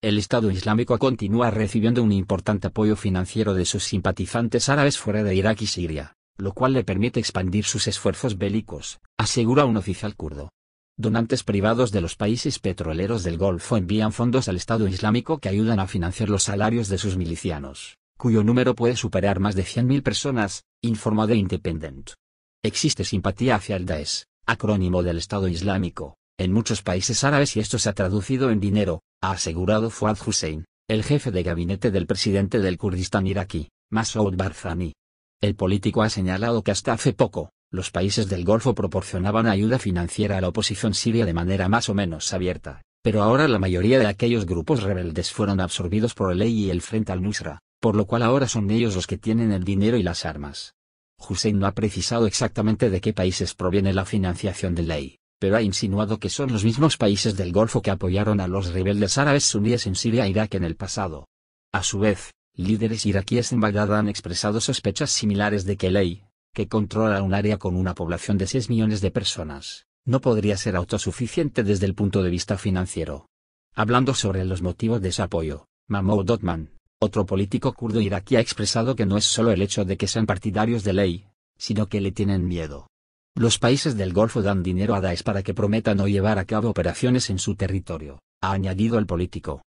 el Estado Islámico continúa recibiendo un importante apoyo financiero de sus simpatizantes árabes fuera de Irak y Siria, lo cual le permite expandir sus esfuerzos bélicos, asegura un oficial kurdo. Donantes privados de los países petroleros del Golfo envían fondos al Estado Islámico que ayudan a financiar los salarios de sus milicianos, cuyo número puede superar más de 100.000 personas, informa The Independent. Existe simpatía hacia el Daesh, acrónimo del Estado Islámico, en muchos países árabes y esto se ha traducido en dinero, ha asegurado Fuad Hussein, el jefe de gabinete del presidente del Kurdistán iraquí, Masoud Barzani. El político ha señalado que hasta hace poco, los países del Golfo proporcionaban ayuda financiera a la oposición siria de manera más o menos abierta, pero ahora la mayoría de aquellos grupos rebeldes fueron absorbidos por el EI y el Frente al-Nusra, por lo cual ahora son ellos los que tienen el dinero y las armas. Hussein no ha precisado exactamente de qué países proviene la financiación del ley pero ha insinuado que son los mismos países del Golfo que apoyaron a los rebeldes árabes suníes en Siria e Irak en el pasado. A su vez, líderes iraquíes en Bagdad han expresado sospechas similares de que Ley, que controla un área con una población de 6 millones de personas, no podría ser autosuficiente desde el punto de vista financiero. Hablando sobre los motivos de su apoyo, Mahmoud Dotman, otro político kurdo iraquí ha expresado que no es solo el hecho de que sean partidarios de ley, sino que le tienen miedo. Los países del Golfo dan dinero a Daesh para que prometa no llevar a cabo operaciones en su territorio, ha añadido el político.